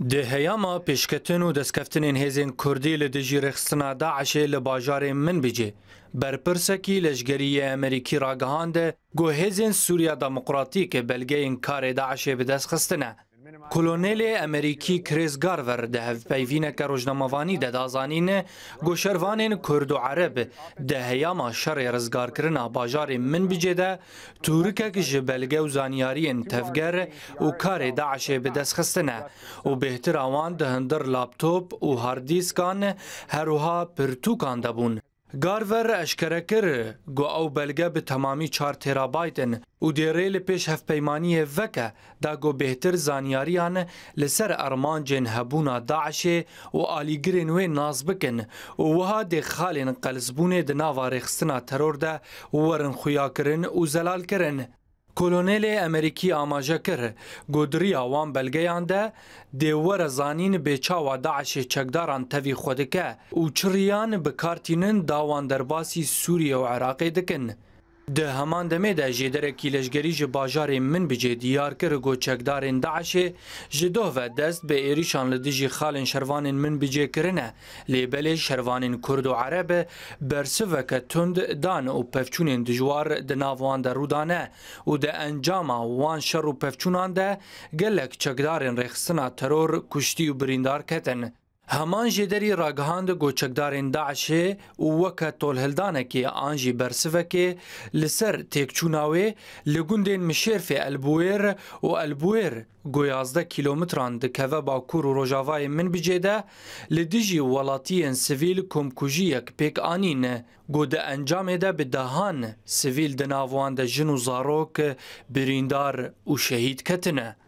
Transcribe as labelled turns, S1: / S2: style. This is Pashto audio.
S1: د هیاما پیشکتن و دەستکەفتنên hêzên Kurdî li dijî rexstina Daişê li bajarê min bicî. Berpirsekî leşgeriyê Emerîkî ragihande got hêzên Sûriya Demokratîkê belgeyên karê Daişê bi dest xistine. کلونل امریکی کریس گارور ده هف پیوینه که روشنموانی ده دازانین گوشروانین کرد و عرب ده هیاما شر رزگار کرنا باجار من بجده تورکه که جبلگه و زانیارین تفگر و کار داعش به دست خستنه و بهتر آوان دهندر لابتوب و هاردیسکان هروها پرتوکان دبون گارور اشکره کر گو او بلگه به تمامی چار ترابایتن و دیره لپیش هف پیمانی وکه دا گو بهتر زانیاریان لسر ارمان جن هبونا داعشه و آلیگرین وی ناز بکن و وها دی خالین قلزبونه دناوا ریخستنا ترور ده ورن خویا کرن و زلال کرن کۆلۆنێلێ ئەمریکی ئاماژە کرد گۆدری ئەوان بەلگەیان دە دێوەرە زانین بێچاوە داعشێ چەکداران تەوی خۆ دکە و چڕیان بکارتینن داوان دەرباسی سووریە و عێراقی دکن د همان دمه د جدر کیلشګری ژ بازار من بجې دیار کر گو چکدارن داعش ژ دوه و دست به ایریشان لدی ژ خالن شروان من بجې کرنه لیبل شروان کورد او عرب برسه وک توند دان او پفچونن دجوار د ناوان د رودانه او د انجام وان شر او پفچونان ده گلک چکدارن رخصنا ترور کشتی او بریندار کتن همان جې دری راګهاند ګوچکدارین داعش او وک تولهلدانه کې انجی برسوه کې لسر تکچوناوي لګوندین مشرف البویر او البویر ګویازده کیلومتران د کوه باکور روجاوای من بجیده لدیجی ولاتین سیویل کومکوجیک پک انینه ګوده انجام ده به دهان سیویل د ناوان د جنو زاروک بریندار او شهید کتنه